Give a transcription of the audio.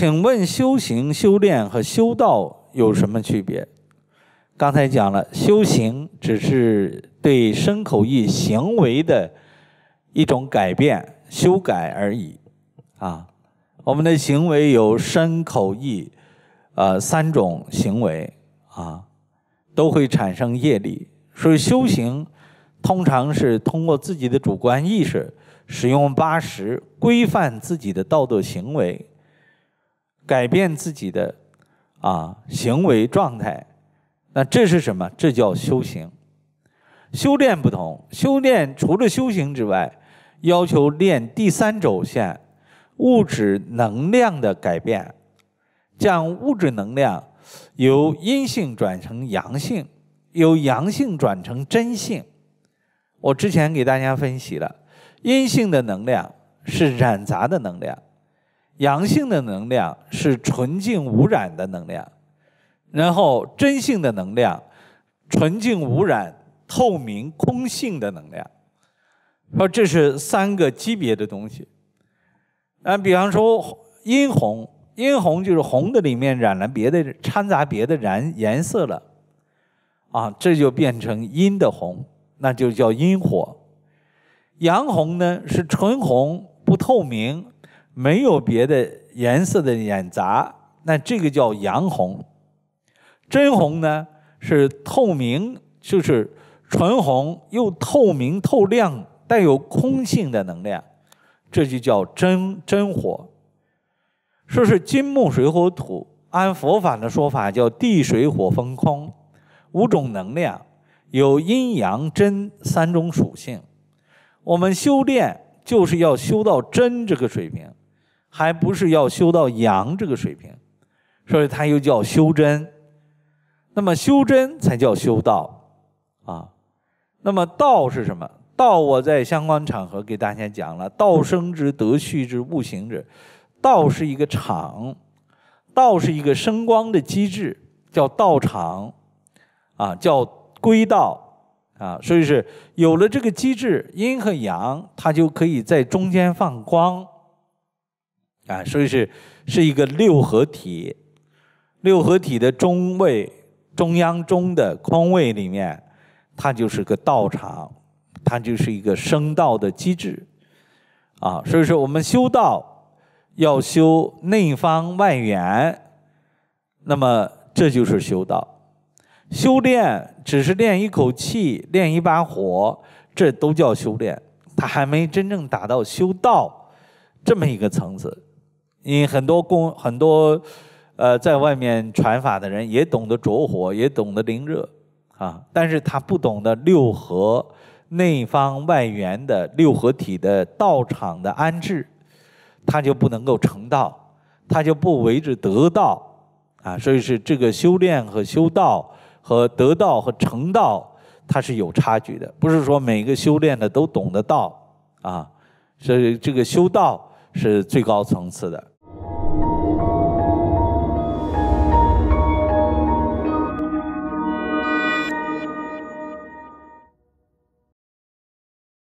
请问修行、修炼和修道有什么区别？刚才讲了，修行只是对身口意行为的一种改变、修改而已。啊，我们的行为有身、口、意，呃，三种行为啊，都会产生业力。所以修行通常是通过自己的主观意识，使用八识规范自己的道德行为。改变自己的啊行为状态，那这是什么？这叫修行。修炼不同，修炼除了修行之外，要求练第三轴线，物质能量的改变，将物质能量由阴性转成阳性，由阳性转成真性。我之前给大家分析了，阴性的能量是染杂的能量。阳性的能量是纯净无染的能量，然后真性的能量，纯净无染、透明空性的能量，说这是三个级别的东西。那比方说阴红，阴红就是红的里面染了别的，掺杂别的染颜色了，啊，这就变成阴的红，那就叫阴火。阳红呢是纯红，不透明。没有别的颜色的眼杂，那这个叫阳红。真红呢是透明，就是纯红又透明透亮，带有空性的能量，这就叫真真火。说是金木水火土，按佛法的说法叫地水火风空五种能量，有阴阳真三种属性。我们修炼就是要修到真这个水平。还不是要修到阳这个水平，所以它又叫修真。那么修真才叫修道啊。那么道是什么？道我在相关场合给大家讲了：道生之，德畜之，物行之。道是一个场，道是一个生光的机制，叫道场啊，叫归道啊。所以是有了这个机制，阴和阳它就可以在中间放光。啊，所以是是一个六合体，六合体的中位、中央中的空位里面，它就是个道场，它就是一个升道的机制。啊，所以说我们修道要修内方外圆，那么这就是修道。修炼只是练一口气、练一把火，这都叫修炼，它还没真正达到修道这么一个层次。因很多公很多，呃，在外面传法的人也懂得着火，也懂得灵热，啊，但是他不懂得六合内方外圆的六合体的道场的安置，他就不能够成道，他就不为之得道，啊，所以是这个修炼和修道和得道和成道，它是有差距的，不是说每个修炼的都懂得道，啊，所以这个修道是最高层次的。